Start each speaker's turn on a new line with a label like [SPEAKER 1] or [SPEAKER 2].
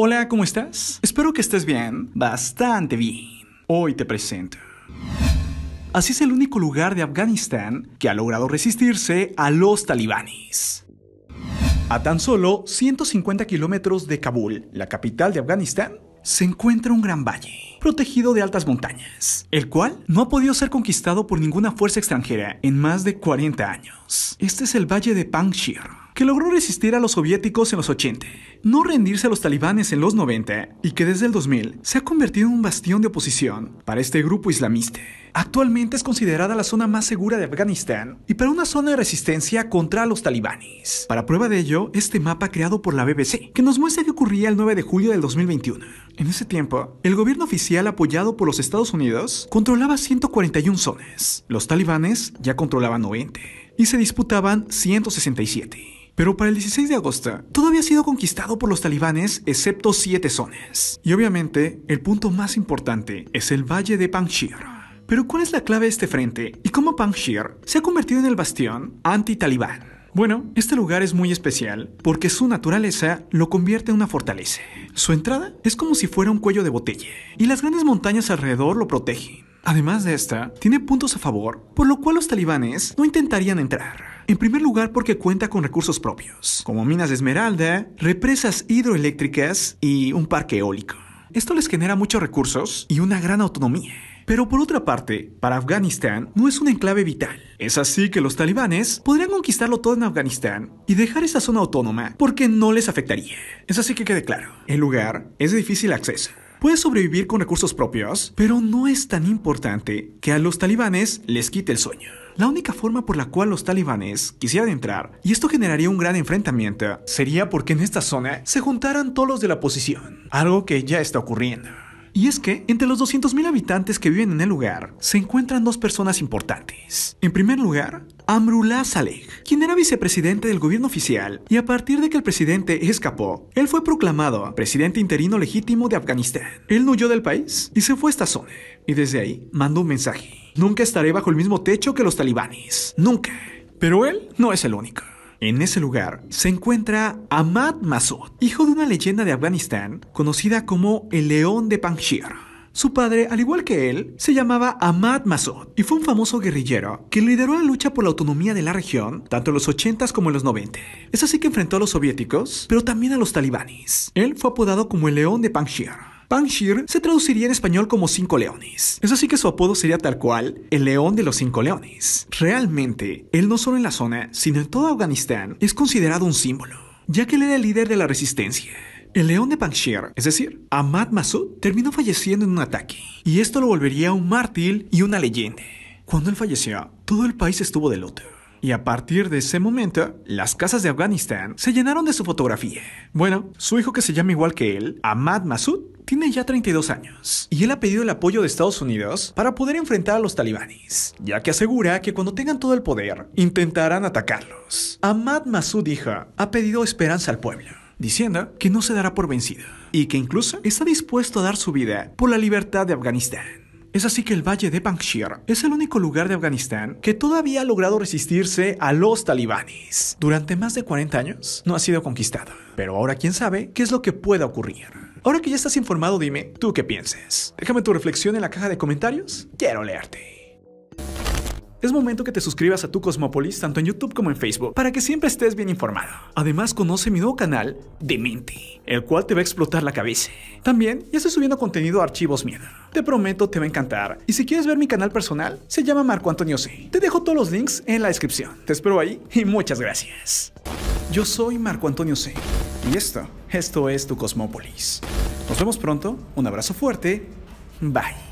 [SPEAKER 1] Hola, ¿cómo estás? Espero que estés bien, bastante bien. Hoy te presento. Así es el único lugar de Afganistán que ha logrado resistirse a los talibanes. A tan solo 150 kilómetros de Kabul, la capital de Afganistán, se encuentra un gran valle, protegido de altas montañas, el cual no ha podido ser conquistado por ninguna fuerza extranjera en más de 40 años. Este es el valle de Panjshir, que logró resistir a los soviéticos en los 80, no rendirse a los talibanes en los 90 y que desde el 2000 se ha convertido en un bastión de oposición para este grupo islamista. Actualmente es considerada la zona más segura de Afganistán y para una zona de resistencia contra los talibanes. Para prueba de ello, este mapa creado por la BBC, que nos muestra qué ocurría el 9 de julio del 2021. En ese tiempo, el gobierno oficial apoyado por los Estados Unidos controlaba 141 zonas. Los talibanes ya controlaban 90 y se disputaban 167 pero para el 16 de agosto todo había sido conquistado por los talibanes excepto 7 zonas. Y obviamente el punto más importante es el valle de Panjshir. Pero ¿cuál es la clave de este frente y cómo Panjshir se ha convertido en el bastión anti-talibán? Bueno, este lugar es muy especial porque su naturaleza lo convierte en una fortaleza. Su entrada es como si fuera un cuello de botella y las grandes montañas alrededor lo protegen. Además de esta, tiene puntos a favor, por lo cual los talibanes no intentarían entrar. En primer lugar porque cuenta con recursos propios, como minas de esmeralda, represas hidroeléctricas y un parque eólico. Esto les genera muchos recursos y una gran autonomía. Pero por otra parte, para Afganistán no es un enclave vital. Es así que los talibanes podrían conquistarlo todo en Afganistán y dejar esa zona autónoma porque no les afectaría. Es así que quede claro, el lugar es de difícil acceso. Puede sobrevivir con recursos propios, pero no es tan importante que a los talibanes les quite el sueño. La única forma por la cual los talibanes quisieran entrar, y esto generaría un gran enfrentamiento, sería porque en esta zona se juntaran todos los de la oposición, algo que ya está ocurriendo. Y es que entre los 200.000 habitantes que viven en el lugar se encuentran dos personas importantes. En primer lugar, Amrullah Saleh, quien era vicepresidente del gobierno oficial, y a partir de que el presidente escapó, él fue proclamado presidente interino legítimo de Afganistán. Él no huyó del país y se fue a esta zona, y desde ahí mandó un mensaje. Nunca estaré bajo el mismo techo que los talibanes. Nunca. Pero él no es el único. En ese lugar se encuentra Ahmad Massoud, hijo de una leyenda de Afganistán conocida como el León de Panjshir. Su padre, al igual que él, se llamaba Ahmad Massoud y fue un famoso guerrillero que lideró la lucha por la autonomía de la región tanto en los 80s como en los 90. Es así que enfrentó a los soviéticos, pero también a los talibanes. Él fue apodado como el León de Panjshir. Panshir se traduciría en español como cinco leones. Es así que su apodo sería tal cual, el león de los cinco leones. Realmente, él no solo en la zona, sino en todo Afganistán, es considerado un símbolo, ya que él era el líder de la resistencia. El león de Panjshir, es decir, Ahmad Massoud, terminó falleciendo en un ataque, y esto lo volvería un mártir y una leyenda. Cuando él falleció, todo el país estuvo de luto. Y a partir de ese momento, las casas de Afganistán se llenaron de su fotografía. Bueno, su hijo que se llama igual que él, Ahmad Massoud, tiene ya 32 años y él ha pedido el apoyo de Estados Unidos para poder enfrentar a los talibanes, ya que asegura que cuando tengan todo el poder intentarán atacarlos. Ahmad Massoud hija, ha pedido esperanza al pueblo, diciendo que no se dará por vencido y que incluso está dispuesto a dar su vida por la libertad de Afganistán. Es así que el valle de Panjshir es el único lugar de Afganistán que todavía ha logrado resistirse a los talibanes. Durante más de 40 años no ha sido conquistado. Pero ahora quién sabe qué es lo que pueda ocurrir. Ahora que ya estás informado, dime, ¿tú qué piensas? Déjame tu reflexión en la caja de comentarios. Quiero leerte. Es momento que te suscribas a tu Cosmópolis tanto en YouTube como en Facebook para que siempre estés bien informado. Además, conoce mi nuevo canal, mente, el cual te va a explotar la cabeza. También ya estoy subiendo contenido a Archivos Miedo. Te prometo te va a encantar. Y si quieres ver mi canal personal, se llama Marco Antonio C. Te dejo todos los links en la descripción. Te espero ahí y muchas gracias. Yo soy Marco Antonio C. Y esto, esto es tu Cosmópolis. Nos vemos pronto, un abrazo fuerte, bye.